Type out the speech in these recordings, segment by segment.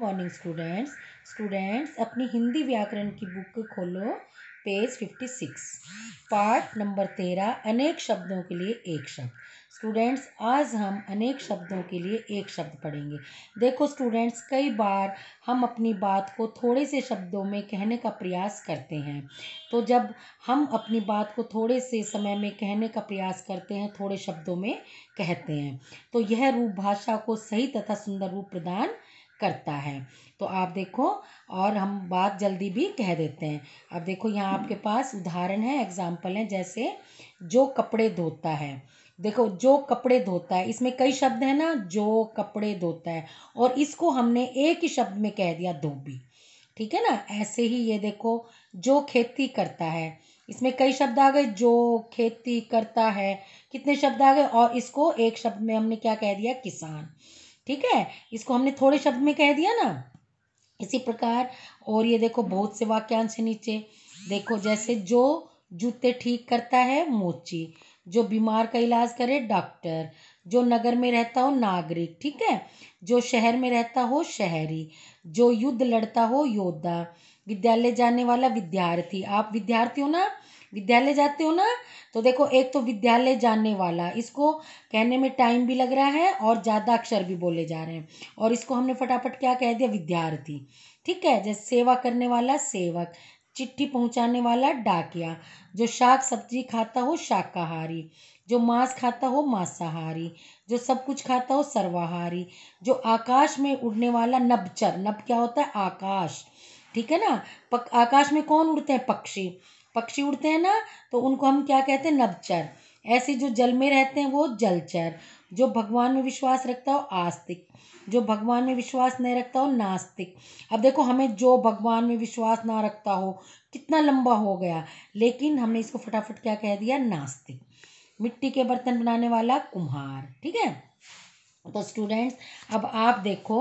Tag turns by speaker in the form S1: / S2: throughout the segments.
S1: morning students students अपनी हिंदी व्याकरण की बुक खोलो page fifty six part number तेरह अनेक शब्दों के लिए एक शब्द स्टूडेंट्स आज हम अनेक शब्दों के लिए एक शब्द पढ़ेंगे देखो स्टूडेंट्स कई बार हम अपनी बात को थोड़े से शब्दों में कहने का प्रयास करते हैं तो जब हम अपनी बात को थोड़े से समय में कहने का प्रयास करते हैं थोड़े शब्दों में कहते हैं तो यह रूप भाषा को सही तथा सुंदर रूप प्रदान करता है तो आप देखो और हम बात जल्दी भी कह देते हैं अब देखो यहाँ आपके पास उदाहरण है एग्जाम्पल है जैसे जो कपड़े धोता है देखो जो कपड़े धोता है इसमें कई शब्द हैं ना जो कपड़े धोता है और इसको हमने एक ही शब्द में कह दिया धोबी ठीक है ना ऐसे ही ये देखो जो खेती करता है इसमें कई शब्द आ गए जो खेती करता है कितने शब्द आ गए और इसको एक शब्द में हमने क्या कह दिया किसान ठीक है इसको हमने थोड़े शब्द में कह दिया ना इसी प्रकार और ये देखो बहुत से वाक्यांश है नीचे देखो जैसे जो जूते ठीक करता है मोची जो बीमार का इलाज करे डॉक्टर जो नगर में रहता हो नागरिक ठीक है जो शहर में रहता हो शहरी जो युद्ध लड़ता हो योद्धा विद्यालय जाने वाला विद्यार्थी आप विद्यार्थी हो ना विद्यालय जाते हो ना तो देखो एक तो विद्यालय जाने वाला इसको कहने में टाइम भी लग रहा है और ज़्यादा अक्षर भी बोले जा रहे हैं और इसको हमने फटाफट क्या कह दिया विद्यार्थी ठीक है जैसे सेवा करने वाला सेवक चिट्ठी पहुंचाने वाला डाकिया जो शाक सब्जी खाता हो शाकाहारी जो मांस खाता हो मांसाहारी जो सब कुछ खाता हो सर्वाहारी जो आकाश में उड़ने वाला नभचर नभ क्या होता है आकाश ठीक है ना पक आकाश में कौन उड़ते हैं पक्षी पक्षी उड़ते हैं ना तो उनको हम क्या कहते हैं नभचर ऐसे जो जल में रहते हैं वो जलचर जो भगवान में विश्वास रखता हो आस्तिक जो भगवान में विश्वास नहीं रखता हो नास्तिक अब देखो हमें जो भगवान में विश्वास ना रखता हो कितना लंबा हो गया लेकिन हमने इसको फटाफट क्या कह दिया नास्तिक मिट्टी के बर्तन बनाने वाला कुम्हार ठीक है तो स्टूडेंट्स अब आप देखो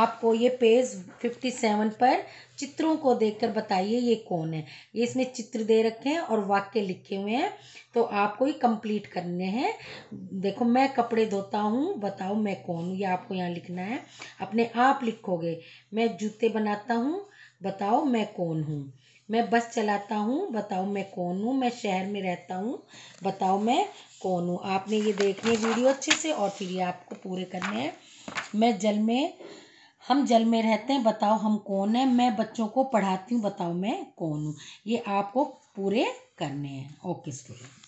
S1: आपको ये पेज फिफ्टी सेवन पर चित्रों को देखकर बताइए ये कौन है ये इसमें चित्र दे रखे हैं और वाक्य लिखे हुए हैं तो आपको ये कंप्लीट करने हैं देखो मैं कपड़े धोता हूँ बताओ मैं कौन हूँ ये आपको यहाँ लिखना है अपने आप लिखोगे मैं जूते बनाता हूँ बताओ मैं कौन हूँ मैं बस चलाता हूँ बताओ मैं कौन हूँ मैं शहर में रहता हूँ बताओ मैं कौन हूँ आपने ये देखने वीडियो अच्छे से और फिर ये आपको पूरे करने हैं मैं जल में हम जल में रहते हैं बताओ हम कौन हैं मैं बच्चों को पढ़ाती हूँ बताओ मैं कौन हूँ ये आपको पूरे करने हैं ओके स्टूडेंट